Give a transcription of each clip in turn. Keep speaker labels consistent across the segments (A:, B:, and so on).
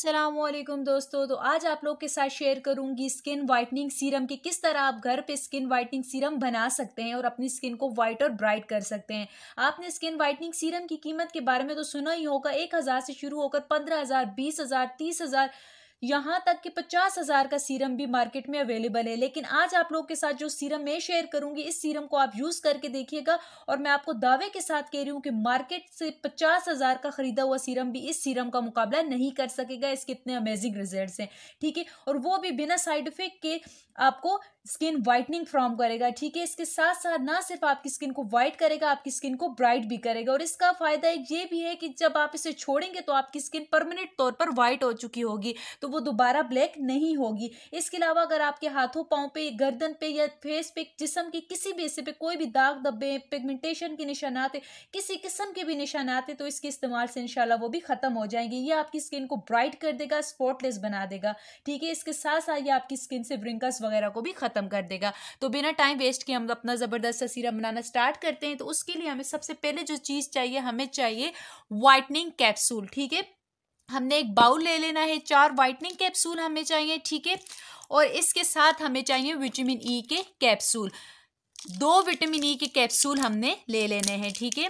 A: सलामकुम दोस्तों तो आज आप लोग के साथ शेयर करूंगी स्किन वाइटनिंग सीरम की किस तरह आप घर पे स्किन वाइटनिंग सीरम बना सकते हैं और अपनी स्किन को वाइट और ब्राइट कर सकते हैं आपने स्किन वाइटनिंग सीरम की कीमत के बारे में तो सुना ही होगा एक हज़ार से शुरू होकर पंद्रह हज़ार बीस हज़ार तीस हज़ार यहाँ तक कि पचास हजार का सीरम भी मार्केट में अवेलेबल है लेकिन आज आप लोग के साथ जो सीरम मैं शेयर करूंगी इस सीरम को आप यूज करके देखिएगा और मैं आपको दावे के साथ कह रही हूँ कि मार्केट से पचास हजार का खरीदा हुआ सीरम भी इस सीरम का मुकाबला नहीं कर सकेगा इसके इतने अमेजिंग रिजल्ट हैं ठीक है और वो भी बिना साइड इफेक्ट के आपको स्किन व्हाइटनिंग फ्रॉम करेगा ठीक है इसके साथ साथ ना सिर्फ आपकी स्किन को वाइट करेगा आपकी स्किन को ब्राइट भी करेगा और इसका फायदा एक ये भी है कि जब आप इसे छोड़ेंगे तो आपकी स्किन परमानेंट तौर पर वाइट हो चुकी होगी तो तो वो दोबारा ब्लैक नहीं होगी इसके अलावा अगर आपके हाथों पाँव पे गर्दन पे या फेस पे जिसम के किसी भी हिस्से पे कोई भी दाग धब्बे पिगमेंटेशन के निशानात है किसी किस्म के भी निशानात है तो इसके इस्तेमाल से इनशाला वो भी ख़त्म हो जाएंगे ये आपकी स्किन को ब्राइट कर देगा स्पॉटलेस बना देगा ठीक है इसके साथ साथ ये आपकी स्किन से ब्रिंकल्स वगैरह को भी ख़त्म कर देगा तो बिना टाइम वेस्ट किए हम अपना ज़बरदस्त सीरम बनाना स्टार्ट करते हैं तो उसके लिए हमें सबसे पहले जो चीज़ चाहिए हमें चाहिए व्हाइटनिंग कैप्सूल ठीक है हमने एक बाउल ले लेना है चार वाइटनिंग कैप्सूल हमें चाहिए ठीक है और इसके साथ हमें चाहिए विटामिन ई e के कैप्सूल दो विटामिन ई e के कैप्सूल हमने ले लेने हैं ठीक है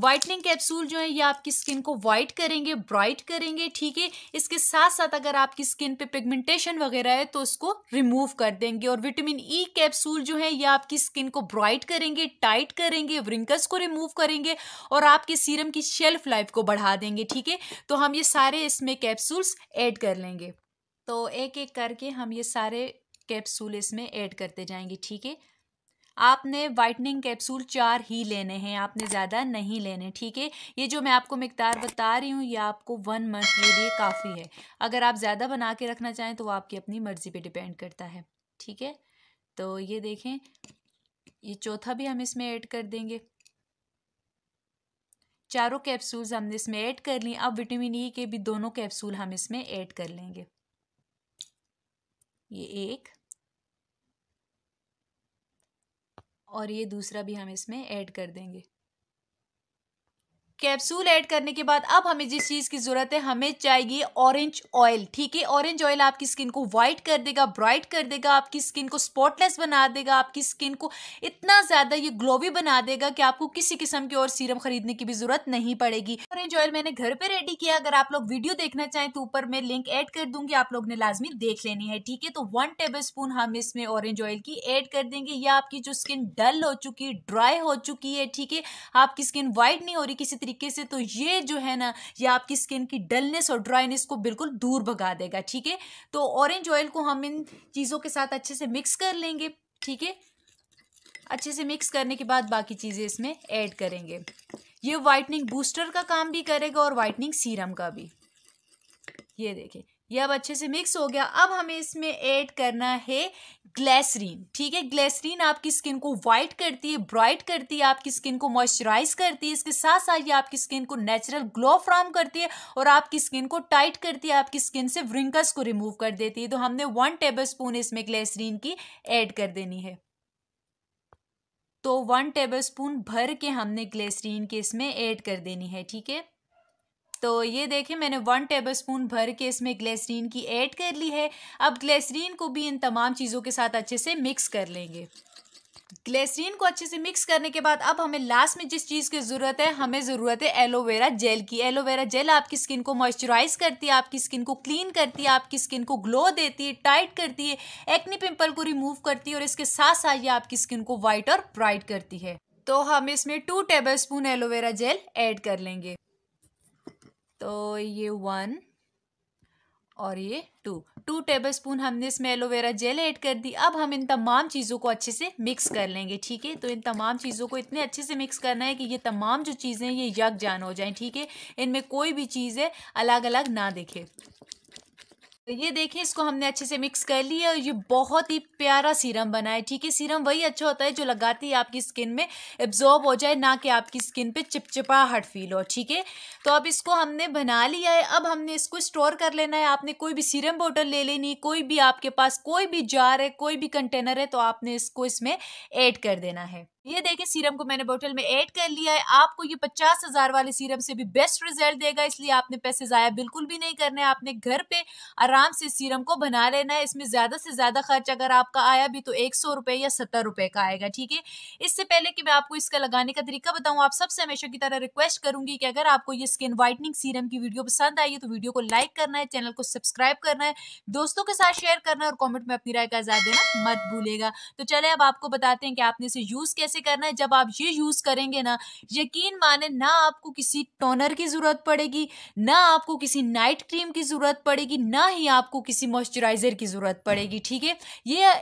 A: वाइटनिंग कैप्सूल जो है ये आपकी स्किन को वाइट करेंगे ब्राइट करेंगे ठीक है इसके साथ साथ अगर आपकी स्किन पे पिगमेंटेशन वगैरह है तो उसको रिमूव कर देंगे और विटामिन ई e कैप्सूल जो है ये आपकी स्किन को ब्राइट करेंगे टाइट करेंगे व्रिंकल्स को रिमूव करेंगे और आपके सीरम की शेल्फ लाइफ को बढ़ा देंगे ठीक है तो हम ये सारे इसमें कैप्सूल्स ऐड कर लेंगे तो एक एक करके हम ये सारे कैप्सूल इसमें ऐड करते जाएंगे ठीक है आपने वाइटनिंग कैप्सूल चार ही लेने हैं आपने ज़्यादा नहीं लेने ठीक है ये जो मैं आपको मकदार बता रही हूँ ये आपको वन मंथ के लिए काफ़ी है अगर आप ज़्यादा बना के रखना चाहें तो वो आपकी अपनी मर्ज़ी पे डिपेंड करता है ठीक है तो ये देखें ये चौथा भी हम इसमें ऐड कर देंगे चारों कैप्सूल्स हमने इसमें ऐड कर लिए अब विटामिन ई e के भी दोनों कैप्सूल हम इसमें ऐड कर लेंगे ये एक और ये दूसरा भी हम इसमें ऐड कर देंगे कैप्सूल ऐड करने के बाद अब हमें जिस चीज़ की ज़रूरत है हमें चाहिए ऑरेंज ऑयल ठीक है ऑरेंज ऑयल आपकी स्किन को वाइट कर देगा ब्राइट कर देगा आपकी स्किन को स्पॉटलेस बना देगा आपकी स्किन को इतना ज़्यादा ये ग्लोवी बना देगा कि आपको किसी किस्म की और सीरम खरीदने की भी ज़रूरत नहीं पड़ेगी ऑरेंज ऑयल मैंने घर पर रेडी किया अगर आप लोग वीडियो देखना चाहें तो ऊपर मैं लिंक ऐड कर दूंगी आप लोग ने लाजमी देख लेनी है ठीक है तो वन टेबल स्पून हम इसमें ऑरेंज ऑयल की ऐड कर देंगे या आपकी जो स्किन डल हो चुकी ड्राई हो चुकी है ठीक है आपकी स्किन वाइट नहीं हो रही किसी तरीके तरीके से तो ये जो है ना ये आपकी स्किन की डलनेस और ड्राइनेस को बिल्कुल दूर भगा देगा ठीक है तो ऑरेंज ऑयल को हम इन चीज़ों के साथ अच्छे से मिक्स कर लेंगे ठीक है अच्छे से मिक्स करने के बाद बाकी चीज़ें इसमें ऐड करेंगे ये वाइटनिंग बूस्टर का काम भी करेगा और वाइटनिंग सीरम का भी ये देखिए ये अब अच्छे से मिक्स हो गया अब हमें इसमें ऐड करना है ग्लेसरीन ठीक है ग्लेसरीन आपकी स्किन को वाइट करती है ब्राइट करती है आपकी स्किन को मॉइस्चराइज करती है इसके साथ साथ ये आपकी स्किन को नेचुरल ग्लो फ्राम करती है और आपकी स्किन को टाइट करती है आपकी स्किन से व्रिंकल्स को रिमूव कर देती है तो हमने वन टेबल स्पून इसमें ग्लेसरीन की एड कर देनी है तो वन टेबल स्पून भर के हमने ग्लेसरीन की इसमें ऐड कर देनी है ठीक है तो ये देखें मैंने वन टेबलस्पून भर के इसमें ग्लेसरीन की ऐड कर ली है अब ग्लेसरीन को भी इन तमाम चीज़ों के साथ अच्छे से मिक्स कर लेंगे ग्लेसरीन को अच्छे से मिक्स करने के बाद अब हमें लास्ट में जिस चीज़ की ज़रूरत है हमें ज़रूरत है एलोवेरा जेल की एलोवेरा जेल आपकी स्किन को मॉइस्चराइज करती है आपकी स्किन को क्लीन करती है आपकी स्किन को ग्लो देती है टाइट करती है एक्नी पिंपल को रिमूव करती है और इसके साथ साथ ये आपकी स्किन को वाइट और ब्राइट करती है तो हम इसमें two tablespoon aloe vera gel add कर लेंगे तो ये वन और ये टू टू टेबल स्पून हमने इसमें एलोवेरा जेल ऐड कर दी अब हम इन तमाम चीज़ों को अच्छे से मिक्स कर लेंगे ठीक है तो इन तमाम चीज़ों को इतने अच्छे से मिक्स करना है कि ये तमाम जो चीज़ें ये यकजान हो जाएं ठीक है इनमें कोई भी चीज़ है अलग अलग ना दिखे तो ये देखिए इसको हमने अच्छे से मिक्स कर लिया और ये बहुत ही प्यारा सीरम बना है ठीक है सीरम वही अच्छा होता है जो लगाते ही आपकी स्किन में एब्जॉर्ब हो जाए ना कि आपकी स्किन पे चिपचिपाहट फील हो ठीक है तो अब इसको हमने बना लिया है अब हमने इसको स्टोर कर लेना है आपने कोई भी सीरम बोटल ले लेनी कोई भी आपके पास कोई भी जार है कोई भी कंटेनर है तो आपने इसको इसमें ऐड कर देना है ये देखिए सीरम को मैंने बोतल में ऐड कर लिया है आपको ये पचास हजार वाले सीरम से भी बेस्ट रिजल्ट देगा इसलिए आपने पैसे ज़ाया बिल्कुल भी नहीं करने आपने घर पे आराम से सीरम को बना लेना है इसमें ज़्यादा से ज़्यादा खर्च अगर आपका आया भी तो एक सौ रुपए या सत्तर रुपए का आएगा ठीक है इससे पहले कि मैं आपको इसका लगाने का तरीका बताऊँ आप सबसे हमेशा की तरह रिक्वेस्ट करूंगी कि अगर आपको ये स्किन वाइटनिंग सीरम की वीडियो पसंद आई है तो वीडियो को लाइक करना है चैनल को सब्सक्राइब करना है दोस्तों के साथ शेयर करना है और कॉमेंट में अपनी राय का आज़ाद देना मत भूलेगा तो चले अब आपको बताते हैं कि आपने इसे यूज़ कैसे कैसे करना है जब आप ये यूज़ करेंगे ना यकीन माने ना आपको किसी टोनर की ज़रूरत पड़ेगी ना आपको किसी नाइट क्रीम की ज़रूरत पड़ेगी ना ही आपको किसी मॉइस्चराइज़र की ज़रूरत पड़ेगी ठीक है ये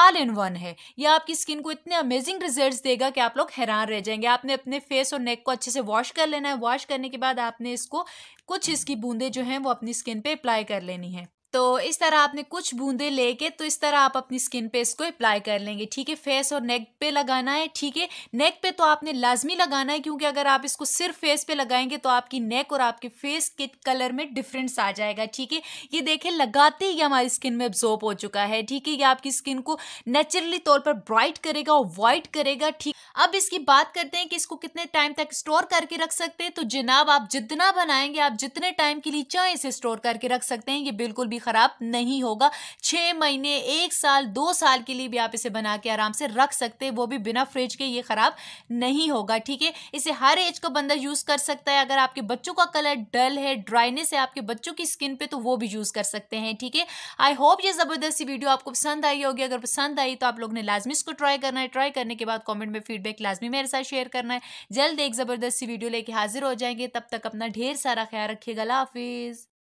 A: ऑल इन वन है ये आपकी स्किन को इतने अमेजिंग रिजल्ट देगा कि आप लोग हैरान रह जाएंगे आपने अपने फेस और नेक को अच्छे से वॉश कर लेना है वॉश करने के बाद आपने इसको कुछ इसकी बूंदे जो हैं वो अपनी स्किन पे अप्लाई कर लेनी है तो इस तरह आपने कुछ बूंदे लेके तो इस तरह आप अपनी स्किन पे इसको अप्लाई कर लेंगे ठीक है फेस और नेक पे लगाना है ठीक है नेक पे तो आपने लाजमी लगाना है क्योंकि अगर आप इसको सिर्फ फेस पे लगाएंगे तो आपकी नेक और आपके फेस के कलर में डिफरेंस आ जाएगा ठीक है ये देखें लगाते ही हमारी स्किन में अब्जॉर्ब हो चुका है ठीक है ये आपकी स्किन को नेचुरली तौर पर ब्राइट करेगा और वाइट करेगा ठीक अब इसकी बात करते हैं कि इसको कितने टाइम तक स्टोर करके रख सकते हैं तो जनाब आप जितना बनाएंगे आप जितने टाइम के लिए चाहे इसे स्टोर करके रख सकते हैं ये बिल्कुल भी ख़राब नहीं होगा छह महीने एक साल दो साल के लिए भी आप इसे बना के आराम से रख सकते हैं वो भी बिना फ्रिज के ये ख़राब नहीं होगा ठीक है इसे हर एज का बंदा यूज़ कर सकता है अगर आपके बच्चों का कलर डल है ड्राइनेस है आपके बच्चों की स्किन पे तो वो भी यूज़ कर सकते हैं ठीक है आई होप ये ज़बरदस्ती वीडियो आपको पसंद आई होगी अगर पसंद आई तो आप लोग ने लाजमी इसको ट्राई करना है ट्राई करने के बाद कॉमेंट में फीडबैक लाजमी मेरे साथ शेयर करना है जल्द एक ज़बरदस्ती वीडियो लेके हाजिर हो जाएंगे तब तक अपना ढेर सारा ख्याल रखिएगा हाफिज़